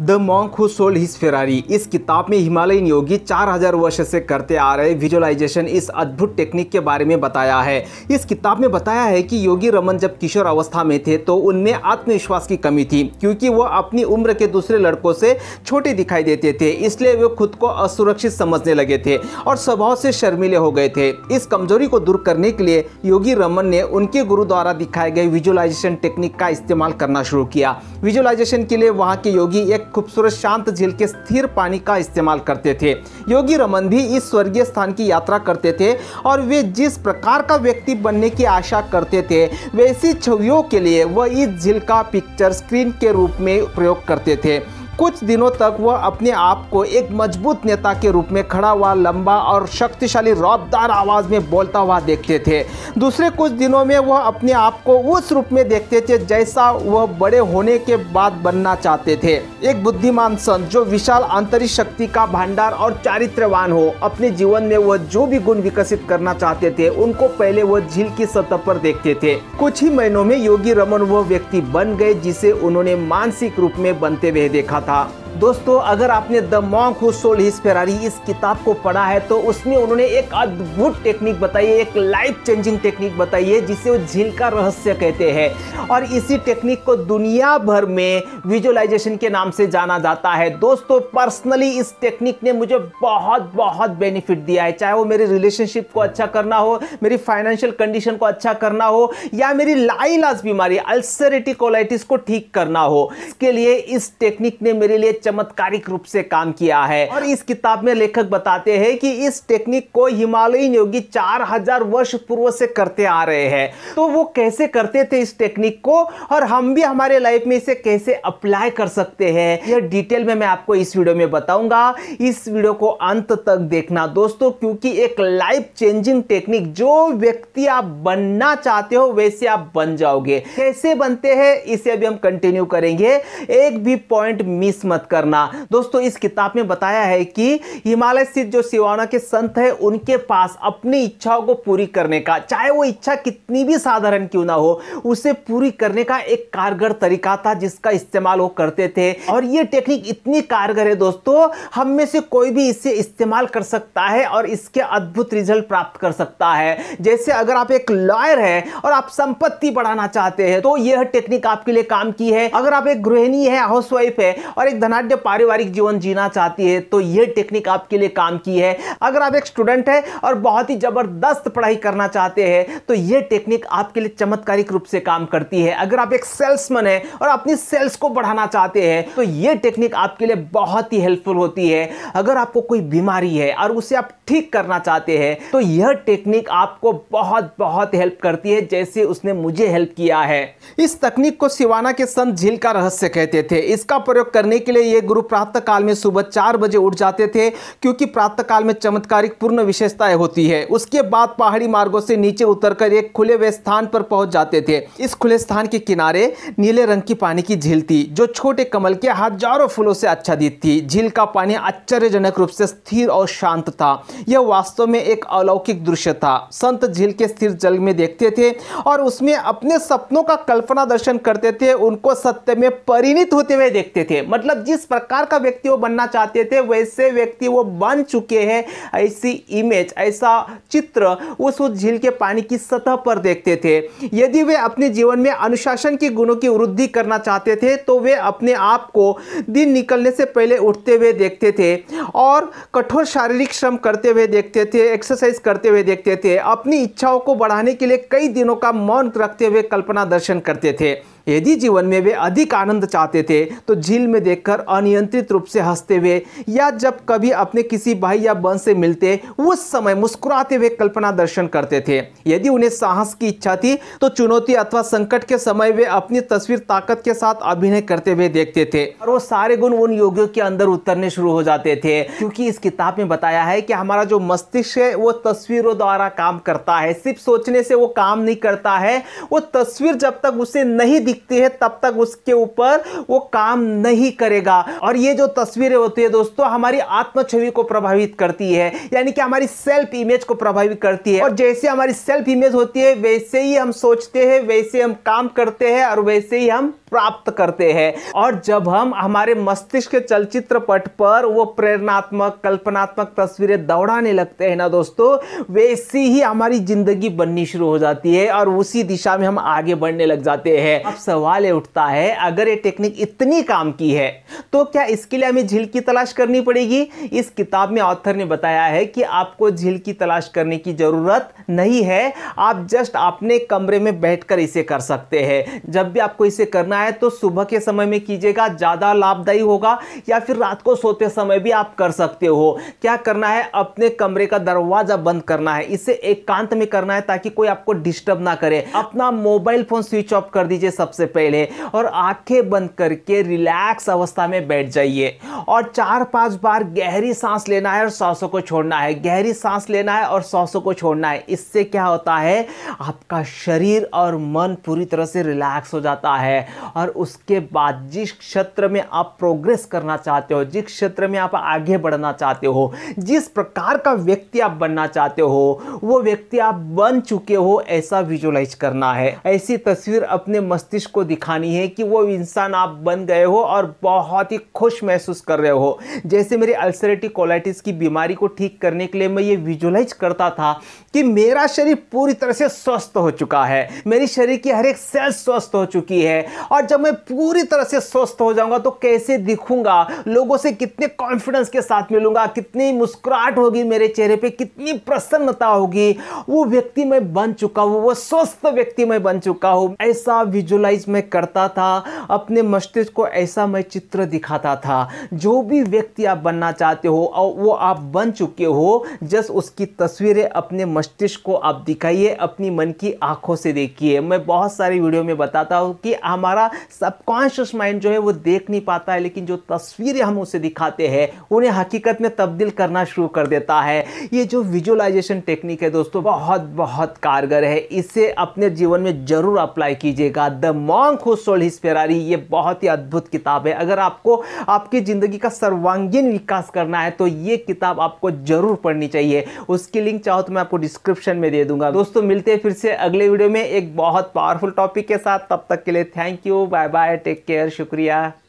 the monk who sold his Ferrari इस किताब में हिमालयन योगी 4000 वर्ष से करते आ रहे विजुअलाइजेशन इस अद्भुत टेक्निक के बारे में बताया है इस किताब में बताया है कि योगी रमन जब किशोर अवस्था में थे तो उनमें आत्मविश्वास की कमी थी क्योंकि वह अपनी उम्र के दूसरे लड़कों से छोटे दिखाई देते थे इसलिए वे खुद को असुरक्षित समझने लगे थे और स्वभाव से शर्मिले हो गए थे इस कमजोरी को दूर करने के लिए योगी रमन ने उनके गुरु द्वारा दिखाए गए विजुअलाइजेशन टेक्निक का इस्तेमाल करना शुरू किया विजुअलाइजेशन के लिए वहाँ के योगी एक खूबसूरत शांत झील के स्थिर पानी का इस्तेमाल करते थे योगी रमन भी इस स्वर्गीय स्थान की यात्रा करते थे और वे जिस प्रकार का व्यक्ति बनने की आशा करते थे वैसी छवियों के लिए वह इस झील का पिक्चर स्क्रीन के रूप में प्रयोग करते थे कुछ दिनों तक वह अपने आप को एक मजबूत नेता के रूप में खड़ा हुआ लंबा और शक्तिशाली रौबदार आवाज़ में बोलता हुआ देखते थे दूसरे कुछ दिनों में वह अपने आप को उस रूप में देखते थे जैसा वह बड़े होने के बाद बनना चाहते थे एक बुद्धिमान संत जो विशाल आंतरिक शक्ति का भंडार और चारित्रवान हो अपने जीवन में वह जो भी गुण विकसित करना चाहते थे उनको पहले वह झील की सतह पर देखते थे कुछ ही महीनों में योगी रमन वह व्यक्ति बन गए जिसे उन्होंने मानसिक रूप में बनते हुए देखा た दोस्तों अगर आपने the monk who sold his Ferrari इस किताब को पढ़ा है तो उसमें उन्होंने एक अद्भुत टेक्निक बताई है एक लाइफ चेंजिंग टेक्निक बताई है जिसे वो झील का रहस्य कहते हैं और इसी टेक्निक को दुनिया भर में विजुअलाइजेशन के नाम से जाना जाता है दोस्तों पर्सनली इस टेक्निक ने मुझे बहुत बहुत बेनिफिट दिया है चाहे वो मेरे रिलेशनशिप को अच्छा करना हो मेरी फाइनेंशियल कंडीशन को अच्छा करना हो या मेरी लाइलाज बीमारी अल्सरेटिकोलाइटिस को ठीक करना हो इसके लिए इस टेक्निक ने मेरे लिए चमत्कारिक रूप से काम किया है और इस किताब में लेखक बताते हैं कि इस टेक्निक को हिमालयन योगी 4000 वर्ष पूर्व से करते आ रहे हैं तो वो कैसे करते थे इस टेक्निक को और हम भी हमारे लाइफ में इसे कैसे अप्लाई कर सकते हैं यह डिटेल में मैं आपको इस वीडियो में बताऊंगा इस वीडियो को अंत तक देखना दोस्तों क्योंकि एक लाइफ चेंजिंग टेक्निक जो व्यक्ति आप बनना चाहते हो वैसे आप बन जाओगे कैसे बनते हैं इसे अभी हम कंटिन्यू करेंगे एक भी पॉइंट मिस मत कर करना दोस्तों इस किताब में बताया है कि हिमालय स्थित जो शिवाना के संत है उनके पास अपनी इच्छाओं को पूरी करने का चाहे वो इच्छा कितनी भी साधारण क्यों ना हो उसे पूरी करने का एक कारगर तरीका था जिसका इस्तेमाल वो करते थे और ये टेक्निक इतनी कारगर है दोस्तों हम में से कोई भी इसे इस्तेमाल कर सकता है और इसके अद्भुत रिजल्ट प्राप्त कर सकता है जैसे अगर आप एक लॉयर है और आप संपत्ति बढ़ाना चाहते हैं तो यह टेक्निक आपके लिए काम की है अगर आप एक गृहिणी है हाउस वाइफ है और एक धना सुखसाध्य पारिवारिक जीवन जीना चाहती है तो यह टेक्निक आपके लिए काम की है अगर आप एक स्टूडेंट है और बहुत ही ज़बरदस्त पढ़ाई करना चाहते हैं तो यह टेक्निक आपके लिए चमत्कारिक रूप से काम करती है अगर आप एक सेल्समैन है और अपनी सेल्स को बढ़ाना चाहते हैं तो यह टेक्निक आपके लिए बहुत ही हेल्पफुल होती है अगर आपको कोई बीमारी है और उसे आप ठीक करना चाहते हैं तो यह टेक्निक आपको बहुत बहुत हेल्प करती है जैसे उसने मुझे हेल्प किया है इस तकनीक को सिवाना के संत झील का रहस्य कहते थे इसका प्रयोग करने के लिए ये गुरु प्रातः काल में सुबह चार बजे उठ जाते थे क्योंकि प्रातः काल में चमत्कारिक पूर्ण विशेषताएं होती है उसके बाद पहाड़ी मार्गों से नीचे उतरकर एक खुले हुए स्थान पर पहुंच जाते थे इस खुले स्थान के किनारे नीले रंग की पानी की झील थी जो छोटे कमल के हजारों फूलों से आच्छादित थी झील का पानी आश्चर्यजनक रूप से स्थिर और शांत था यह वास्तव में एक अलौकिक दृश्य था संत झील के स्थिर जल में देखते थे और उसमें अपने सपनों का कल्पना दर्शन करते थे उनको सत्य में परिणित होते हुए देखते थे मतलब जिस जिस प्रकार का व्यक्ति वो बनना चाहते थे वैसे व्यक्ति वो बन चुके हैं ऐसी इमेज ऐसा चित्र वो उस झील के पानी की सतह पर देखते थे यदि वे अपने जीवन में अनुशासन के गुणों की वृद्धि करना चाहते थे तो वे अपने आप को दिन निकलने से पहले उठते हुए देखते थे और कठोर शारीरिक श्रम करते हुए देखते थे एक्सरसाइज करते हुए देखते थे अपनी इच्छाओं को बढ़ाने के लिए कई दिनों का मौन रखते हुए कल्पना दर्शन करते थे यदि जीवन में वे अधिक आनंद चाहते थे तो झील में देखकर अनियंत्रित रूप से हंसते हुए या जब कभी अपने किसी भाई या बहन से मिलते उस समय मुस्कुराते हुए कल्पना दर्शन करते थे यदि उन्हें साहस की इच्छा थी तो चुनौती अथवा संकट के समय वे अपनी तस्वीर ताकत के साथ अभिनय करते हुए देखते थे और वो सारे गुण उन योगियों के अंदर उतरने शुरू हो जाते थे क्योंकि इस किताब में बताया है कि हमारा जो मस्तिष्क है वो तस्वीरों द्वारा काम करता है सिर्फ सोचने से वो काम नहीं करता है वो तस्वीर जब तक उसे नहीं दिख दिखती है तब तक उसके ऊपर वो काम नहीं करेगा और ये जो तस्वीरें होती है दोस्तों हमारी आत्म छवि को प्रभावित करती है यानी कि हमारी सेल्फ इमेज को प्रभावित करती है और जैसे हमारी सेल्फ इमेज होती है वैसे ही हम सोचते हैं वैसे हम काम करते हैं और वैसे ही हम प्राप्त करते हैं और जब हम हमारे मस्तिष्क के चलचित्र पट पर वो प्रेरणात्मक कल्पनात्मक तस्वीरें दौड़ाने लगते हैं ना दोस्तों वैसी ही हमारी जिंदगी बननी शुरू हो जाती है और उसी दिशा में हम आगे बढ़ने लग जाते हैं सवाल उठता है अगर ये टेक्निक इतनी काम की है तो क्या इसके लिए हमें झील की तलाश करनी पड़ेगी इस किताब में ऑथर ने बताया है कि आपको झील की तलाश करने की ज़रूरत नहीं है आप जस्ट अपने कमरे में बैठकर इसे कर सकते हैं जब भी आपको इसे करना है तो सुबह के समय में कीजिएगा ज़्यादा लाभदायी होगा या फिर रात को सोते समय भी आप कर सकते हो क्या करना है अपने कमरे का दरवाज़ा बंद करना है इसे एकांत एक में करना है ताकि कोई आपको डिस्टर्ब ना करे अपना मोबाइल फ़ोन स्विच ऑफ कर दीजिए सबसे पहले और आंखें बंद करके रिलैक्स अवस्था में बैठ जाइए और चार पांच बार गहरी सांस लेना है और सांसों को छोड़ना है गहरी सांस लेना है और सांसों को छोड़ना है इससे क्या होता है आपका शरीर और मन पूरी तरह से रिलैक्स हो जाता है और उसके बाद जिस क्षेत्र में आप प्रोग्रेस करना चाहते हो जिस क्षेत्र में आप आगे बढ़ना चाहते हो जिस प्रकार का व्यक्ति आप बनना चाहते हो वो व्यक्ति आप बन चुके हो ऐसा विजुअलाइज करना है ऐसी तस्वीर अपने मस्तिष्क को दिखानी है कि वो इंसान आप बन गए हो और बहुत ही खुश महसूस कर रहे हो जैसे मेरे अल्सरेटिव कोलाइटिस की बीमारी को ठीक करने के लिए मैं ये विजुअलाइज करता था कि मैं मेरा शरीर पूरी तरह से स्वस्थ हो चुका है मेरी शरीर की हर एक सेल स्वस्थ हो चुकी है और जब मैं पूरी तरह से स्वस्थ हो जाऊंगा तो कैसे दिखूंगा लोगों से कितने कॉन्फिडेंस के साथ मिलूंगा कितनी मुस्कुराहट होगी मेरे चेहरे पे कितनी प्रसन्नता होगी वो व्यक्ति मैं बन चुका हूँ वो स्वस्थ व्यक्ति मैं बन चुका हूँ ऐसा विजुअलाइज मैं करता था अपने मस्तिष्क को ऐसा मैं चित्र दिखाता था जो भी व्यक्ति आप बनना चाहते हो और वो आप बन चुके हो जस्ट उसकी तस्वीरें अपने मस्तिष्क देश को आप दिखाइए अपनी मन की आंखों से देखिए मैं बहुत सारी वीडियो में बताता हूँ कि हमारा सबकॉन्शियस माइंड जो है वो देख नहीं पाता है लेकिन जो तस्वीरें हम उसे दिखाते हैं उन्हें हकीकत में तब्दील करना शुरू कर देता है ये जो विजुअलाइजेशन टेक्निक है दोस्तों बहुत बहुत कारगर है इसे अपने जीवन में ज़रूर अप्लाई कीजिएगा the monk who sold his Ferrari ये बहुत ही अद्भुत किताब है अगर आपको आपकी ज़िंदगी का सर्वांगीण विकास करना है तो ये किताब आपको ज़रूर पढ़नी चाहिए उसकी लिंक चाहो तो मैं आपको डिस्क्रिप्शन डिस्क्रिप्शन में दे दूंगा दोस्तों मिलते हैं फिर से अगले वीडियो में एक बहुत पावरफुल टॉपिक के साथ तब तक के लिए thank you bye bye take care शुक्रिया